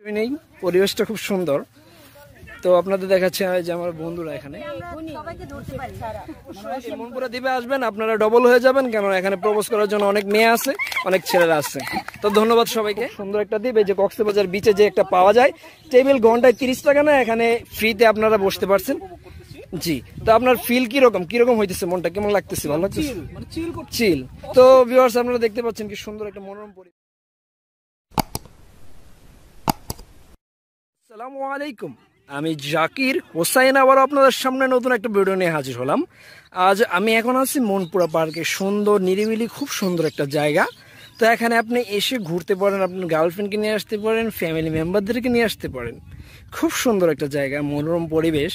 কিছুই নেই পরিবেশটা খুব সুন্দর তো আপনাদের দেখাচ্ছে যে আমার বন্ধুরা এখানে মনপুরা দ্বীপে আসবেন আপনারা ডবল হয়ে যাবেন কেন এখানে প্রবেশ করার জন্য অনেক মেয়ে আছে অনেক ছেলেরা আছে তো ধন্যবাদ সবাইকে সুন্দর একটা দ্বীপ যে কক্সবাজার বিচে যে একটা পাওয়া যায় টেবিল ঘন্টায় তিরিশ টাকা না এখানে ফ্রিতে আপনারা বসতে পারছেন জি তো আপনার ফিল কিরকম কিরকম হইতেছে মনটা কেমন লাগতেছে ভালো লাগছে চিল মানে তো ভিউর্স আপনারা দেখতে পাচ্ছেন কি সুন্দর একটা মনোরম পরিবেশ আসসালামু আলাইকুম আমি জাকির হোসাইন আবারও আপনাদের সামনে নতুন একটা ভিডিও নিয়ে হাজির হলাম আজ আমি এখন আছি মনপুরা পার্কে সুন্দর নিরিবিলি খুব সুন্দর একটা জায়গা তো এখানে আপনি এসে ঘুরতে পারেন আপনার গার্লফ্রেন্ডকে নিয়ে আসতে পারেন ফ্যামিলি মেম্বারদেরকে নিয়ে আসতে পারেন খুব সুন্দর একটা জায়গা মনোরম পরিবেশ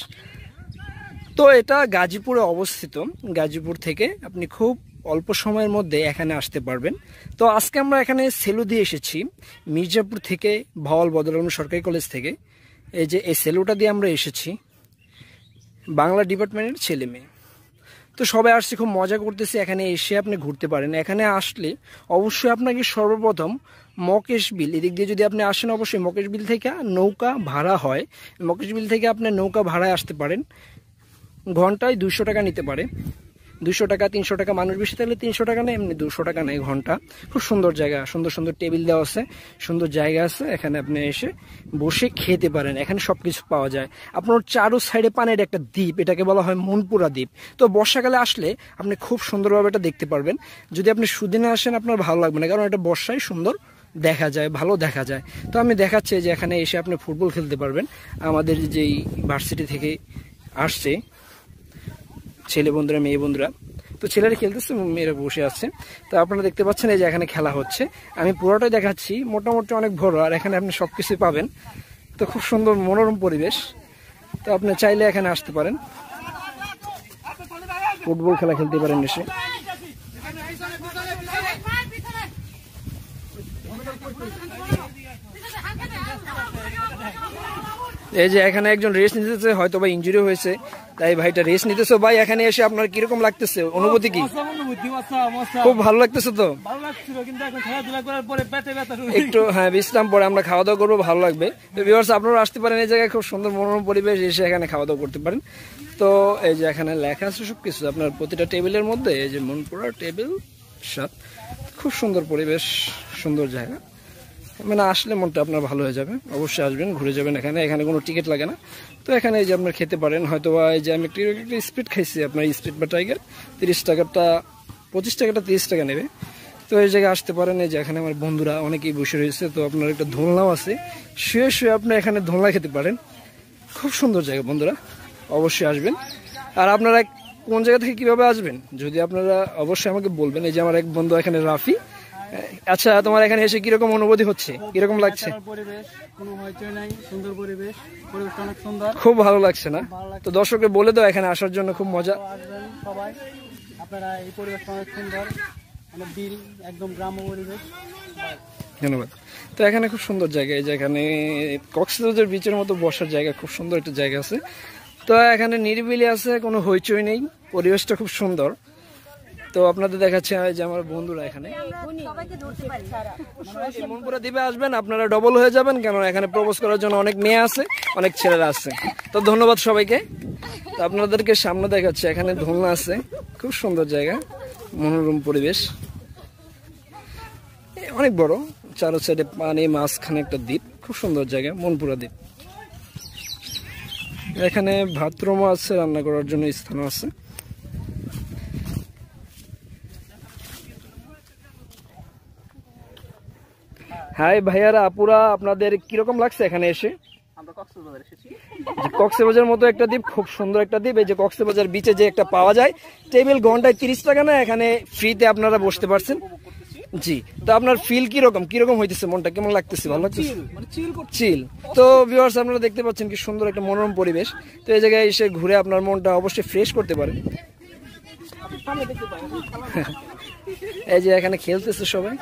তো এটা গাজীপুরে অবস্থিত গাজীপুর থেকে আপনি খুব অল্প সময়ের মধ্যে এখানে আসতে পারবেন তো আজকে আমরা এখানে সেলু দিয়ে এসেছি মির্জাপুর থেকে ভাওয়াল বদলাম সরকারি কলেজ থেকে এই যে এই সেলুটা দিয়ে আমরা এসেছি বাংলা ডিপার্টমেন্টের ছেলে মেয়ে তো সবাই আসছে খুব মজা করতেছে এখানে এসে আপনি ঘুরতে পারেন এখানে আসলে অবশ্যই আপনাকে সর্বপ্রথম মকেশ বিল এদিক দিয়ে যদি আপনি আসেন অবশ্যই মকেশ বিল থেকে নৌকা ভাড়া হয় মকেশ বিল থেকে আপনার নৌকা ভাড়ায় আসতে পারেন ঘন্টায় দুশো টাকা নিতে পারে দুশো টাকা তিনশো টাকা মানুষ বেশি তাহলে তিনশো টাকা নেয় এমনি দুশো টাকা নেয় ঘন্টা খুব সুন্দর জায়গা সুন্দর সুন্দর টেবিল দেওয়া আছে সুন্দর জায়গা আছে এখানে আপনি এসে বসে খেতে পারেন এখানে সব কিছু পাওয়া যায় আপনার চারো সাইডে পানের একটা দ্বীপ এটাকে বলা হয় মনপুরা দ্বীপ তো বর্ষাকালে আসলে আপনি খুব সুন্দরভাবে এটা দেখতে পারবেন যদি আপনি সুদিনে আসেন আপনার ভালো লাগবে না কারণ এটা বর্ষায় সুন্দর দেখা যায় ভালো দেখা যায় তো আমি দেখাচ্ছি যে এখানে এসে আপনি ফুটবল খেলতে পারবেন আমাদের যেই ভার্সিটি থেকে আসছে ছেলে বন্ধুরা মেয়ে বন্ধুরা তো ছেলেরা খেলতেছে মেয়েরা বসে আছে তো আপনারা দেখতে পাচ্ছেন এই যে এখানে খেলা হচ্ছে আমি পুরোটাই দেখাচ্ছি মোটামুটি অনেক বড় আর এখানে আপনি সব কিছুই পাবেন তো খুব সুন্দর মনোরম পরিবেশ তো আপনি চাইলে এখানে আসতে পারেন ফুটবল খেলা খেলতে পারেন এসে এই যে এখানে একজন রেস্ট নিতেছে হয়তো বা ইঞ্জুরি হয়েছে তাই ভাইটা রেস্ট নিতেছো ভাই এখানে এসে আপনার কিরকম লাগতেছে অনুভূতি কি খুব ভালো লাগতেছে তো একটু হ্যাঁ বিশ্রাম পরে আমরা খাওয়া দাওয়া করবো ভালো লাগবে তো আপনারা আসতে পারেন এই জায়গায় খুব সুন্দর মনোরম পরিবেশ এসে এখানে খাওয়া দাওয়া করতে পারেন তো এই যে এখানে লেখা আছে সব কিছু আপনার প্রতিটা টেবিলের মধ্যে এই যে মনপুরা টেবিল সাত খুব সুন্দর পরিবেশ সুন্দর জায়গা মানে আসলে মনটা আপনার ভালো হয়ে যাবে অবশ্যই আসবেন ঘুরে যাবেন এখানে এখানে কোনো টিকিট লাগে না তো এখানে এই যে আপনার খেতে পারেন হয়তো বা এই যে আমি একটু একটা স্পিড খাইছি আপনার স্পিড বা টাইগার তিরিশ টাকাটা পঁচিশ টাকাটা তিরিশ টাকা নেবে তো এই জায়গায় আসতে পারেন এই যে এখানে আমার বন্ধুরা অনেকেই বসে রয়েছে তো আপনার একটা ধোলনাও আছে শুয়ে শুয়ে আপনি এখানে ধোলনা খেতে পারেন খুব সুন্দর জায়গা বন্ধুরা অবশ্যই আসবেন আর আপনারা কোন জায়গা থেকে কীভাবে আসবেন যদি আপনারা অবশ্যই আমাকে বলবেন এই যে আমার এক বন্ধু এখানে রাফি আচ্ছা তোমার এখানে এসে কিরকম অনুভূতি হচ্ছে কিরকম লাগছে খুব ভালো লাগছে না তো দর্শককে বলে দাও এখানে আসার জন্য খুব মজা সবাই আপনারা এই অনেক সুন্দর ধন্যবাদ তো এখানে খুব সুন্দর জায়গা এই মতো বসার জায়গা খুব সুন্দর একটা জায়গা আছে তো এখানে নিরিবিলি আছে কোনো হইচই নেই পরিবেশটা খুব সুন্দর তো আপনাদের দেখাচ্ছে যে আমার বন্ধুরা এখানে মনপুরা দ্বীপে আসবেন আপনারা ডবল হয়ে যাবেন কেন এখানে প্রবেশ করার জন্য অনেক মেয়ে আছে অনেক ছেলেরা আছে তো ধন্যবাদ সবাইকে তো আপনাদেরকে সামনে দেখাচ্ছে এখানে ধুলনা আছে খুব সুন্দর জায়গা মনোরম পরিবেশ অনেক বড় চারো সাইডে পানি মাঝখানে একটা দ্বীপ খুব সুন্দর জায়গা মনপুরা দ্বীপ এখানে ভাতরুমও আছে রান্না করার জন্য স্থানও আছে হাই ভাইয়ারা আপুরা আপনাদের কিরকম লাগছে এখানে এসে কক্সবাজার মতো একটা দ্বীপ খুব সুন্দর একটা দ্বীপ এই যে কক্সবাজার বিচে যে একটা পাওয়া যায় টেবিল ঘন্টায় তিরিশ টাকা না এখানে ফ্রিতে আপনারা বসতে পারছেন জি তো আপনার ফিল কিরকম কিরকম হইতেছে মনটা কেমন লাগতেছে ভালো লাগতেছে চিল মানে তো ভিউয়ার্স আপনারা দেখতে পাচ্ছেন কি সুন্দর একটা মনোরম পরিবেশ তো এই জায়গায় এসে ঘুরে আপনার মনটা অবশ্যই ফ্রেশ করতে পারেন এই যে এখানে খেলতেছে সবাই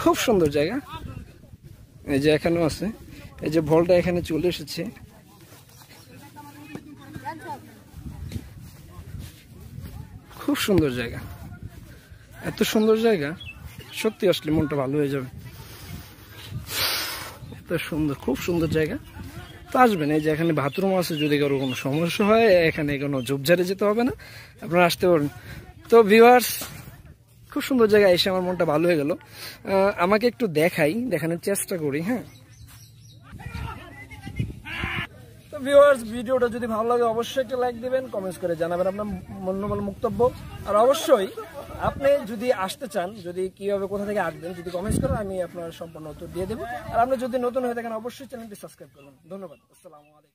খুব সুন্দর জায়গা এই যে এখানেও আছে এই যে ভলটা এখানে চলে এসেছে খুব সুন্দর জায়গা এত সুন্দর জায়গা সত্যি আসলে মনটা ভালো হয়ে যাবে এত সুন্দর খুব সুন্দর জায়গা তো আসবেন এই যে এখানে বাথরুম আছে যদি কারো কোনো সমস্যা হয় এখানে কোনো ঝোপঝাড়ে যেতে হবে না আপনারা আসতে পারেন তো ভিউয়ার্স খুব সুন্দর জায়গায় এসে আমার মনটা ভালো হয়ে গেল আমাকে একটু দেখাই দেখানোর চেষ্টা করি হ্যাঁ তো ভিডিওটা যদি ভালো লাগে অবশ্যই একটা লাইক দিবেন কমেন্টস করে জানাবেন আপনার মনোবল মুক্তব্য আর অবশ্যই আপনি যদি আসতে চান যদি কীভাবে কোথা থেকে আসবেন যদি কমেন্টস করেন আমি আপনার সম্পূর্ণ উত্তর দিয়ে দেবো আর আপনি যদি নতুন হয়ে থাকেন অবশ্যই চ্যানেলটি সাবস্ক্রাইব করবেন ধন্যবাদ আসসালামু আলাইকুম